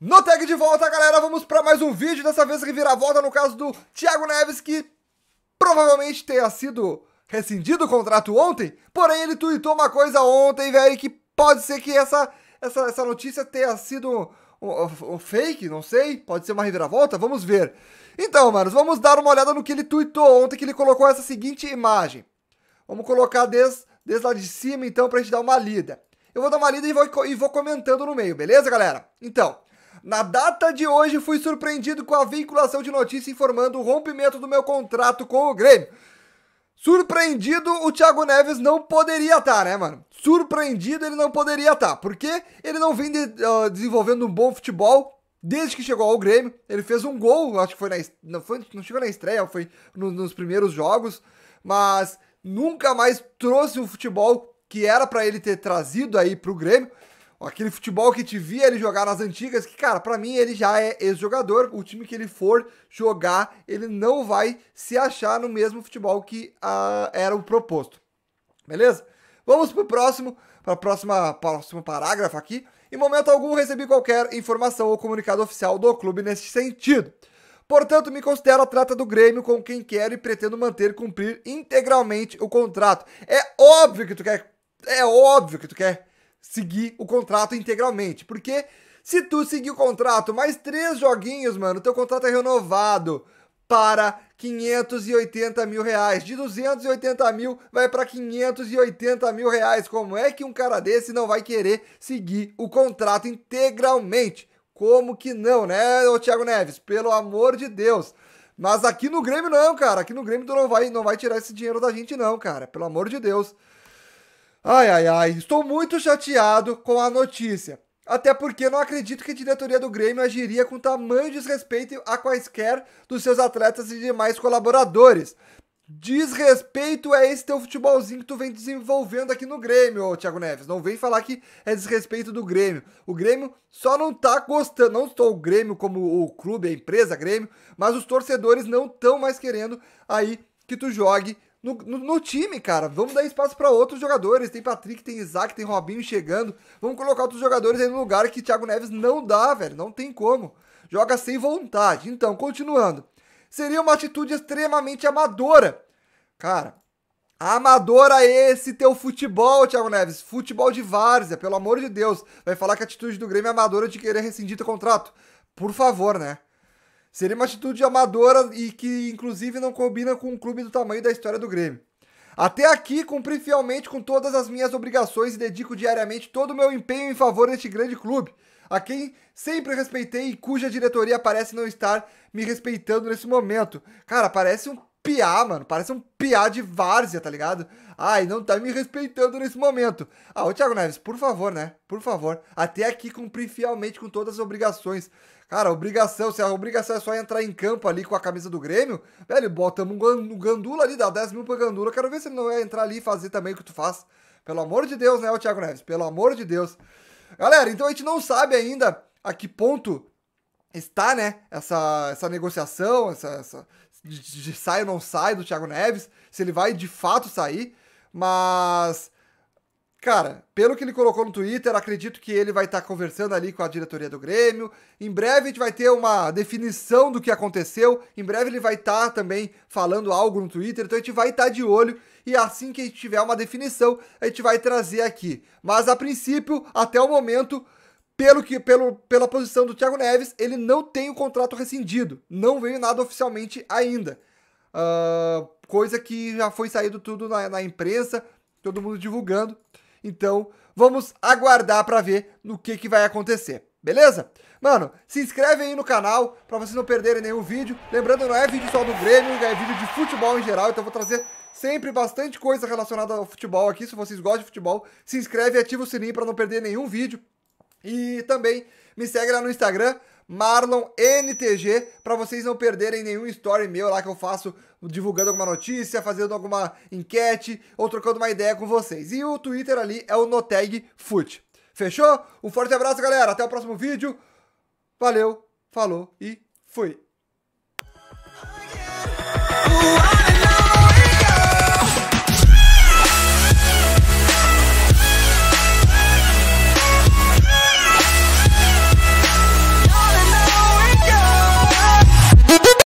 No tag de volta, galera, vamos para mais um vídeo, dessa vez reviravolta no caso do Thiago Neves, que provavelmente tenha sido rescindido o contrato ontem, porém ele tweetou uma coisa ontem, velho, que pode ser que essa, essa, essa notícia tenha sido um, um, um, fake, não sei, pode ser uma reviravolta, vamos ver. Então, manos, vamos dar uma olhada no que ele tweetou ontem, que ele colocou essa seguinte imagem. Vamos colocar desde, des lá de cima, então, pra gente dar uma lida. Eu vou dar uma lida e vou, e vou comentando no meio, beleza, galera? Então... Na data de hoje, fui surpreendido com a vinculação de notícia informando o rompimento do meu contrato com o Grêmio. Surpreendido, o Thiago Neves não poderia estar, tá, né, mano? Surpreendido, ele não poderia estar, tá, porque ele não vem de, uh, desenvolvendo um bom futebol desde que chegou ao Grêmio. Ele fez um gol, acho que foi na não foi não chegou na estreia, foi no, nos primeiros jogos, mas nunca mais trouxe o futebol que era para ele ter trazido aí pro Grêmio aquele futebol que te via ele jogar nas antigas, que, cara, para mim ele já é ex-jogador. O time que ele for jogar, ele não vai se achar no mesmo futebol que uh, era o proposto. Beleza? Vamos pro próximo, para próxima próximo parágrafo aqui. Em momento algum recebi qualquer informação ou comunicado oficial do clube nesse sentido. Portanto, me considero atleta do Grêmio com quem quero e pretendo manter cumprir integralmente o contrato. É óbvio que tu quer, é óbvio que tu quer seguir o contrato integralmente. Porque se tu seguir o contrato mais três joguinhos, mano, teu contrato é renovado para 580 mil reais. De 280 mil vai para 580 mil reais. Como é que um cara desse não vai querer seguir o contrato integralmente? Como que não, né, ô Thiago Neves? Pelo amor de Deus. Mas aqui no Grêmio não, cara. Aqui no Grêmio tu não vai, não vai tirar esse dinheiro da gente não, cara. Pelo amor de Deus. Ai, ai, ai, estou muito chateado com a notícia. Até porque não acredito que a diretoria do Grêmio agiria com tamanho desrespeito a quaisquer dos seus atletas e demais colaboradores. Desrespeito é esse teu futebolzinho que tu vem desenvolvendo aqui no Grêmio, ô Thiago Neves. Não vem falar que é desrespeito do Grêmio. O Grêmio só não tá gostando, não estou o Grêmio como o clube, a empresa Grêmio, mas os torcedores não estão mais querendo aí que tu jogue no, no, no, time, cara. Vamos dar espaço para outros jogadores. Tem Patrick, tem Isaac, tem Robinho chegando. Vamos colocar outros jogadores aí no lugar que Thiago Neves não dá, velho. Não tem como. Joga sem vontade. Então, continuando. Seria uma atitude extremamente amadora. Cara, amadora esse teu futebol, Thiago Neves. Futebol de várzea, pelo amor de Deus. Vai falar que a atitude do Grêmio é amadora de querer rescindir teu contrato. Por favor, né? Seria uma atitude amadora e que, inclusive, não combina com um clube do tamanho da história do Grêmio. Até aqui, cumpri fielmente com todas as minhas obrigações e dedico diariamente todo o meu empenho em favor deste grande clube, a quem sempre respeitei e cuja diretoria parece não estar me respeitando nesse momento. Cara, parece um piá, mano. Parece um piá de várzea, tá ligado? Ai, não tá me respeitando nesse momento. Ah, ô Thiago Neves, por favor, né? Por favor. Até aqui cumpri fielmente com todas as obrigações. Cara, obrigação, se a obrigação é só entrar em campo ali com a camisa do Grêmio, velho, botamos um gandula ali, dá 10 mil pra gandula. Quero ver se ele não vai entrar ali e fazer também o que tu faz. Pelo amor de Deus, né, ô Thiago Neves? Pelo amor de Deus. Galera, então a gente não sabe ainda a que ponto está, né, essa, essa negociação, essa, essa, de, de sai ou não sai do Thiago Neves, se ele vai de fato sair, mas. Cara, pelo que ele colocou no Twitter, acredito que ele vai estar tá conversando ali com a diretoria do Grêmio. Em breve a gente vai ter uma definição do que aconteceu. Em breve ele vai estar tá também falando algo no Twitter. Então a gente vai estar tá de olho e assim que a gente tiver uma definição, a gente vai trazer aqui. Mas a princípio, até o momento, pelo que pelo, pela posição do Thiago Neves, ele não tem o contrato rescindido. Não veio nada oficialmente ainda. Uh, coisa que já foi saído tudo na, na imprensa, todo mundo divulgando. Então, vamos aguardar para ver no que, que vai acontecer. Beleza? Mano, se inscreve aí no canal para vocês não perderem nenhum vídeo. Lembrando, não é vídeo só do Grêmio, é vídeo de futebol em geral, então eu vou trazer sempre bastante coisa relacionada ao futebol aqui. Se vocês gostam de futebol, se inscreve e ativa o sininho para não perder nenhum vídeo. E também me segue lá no Instagram, MarlonNTG, para vocês não perderem nenhum story meu lá que eu faço divulgando alguma notícia, fazendo alguma enquete ou trocando uma ideia com vocês. E o Twitter ali é o Noteg Fechou? Um forte abraço, galera. Até o próximo vídeo. Valeu, falou e fui.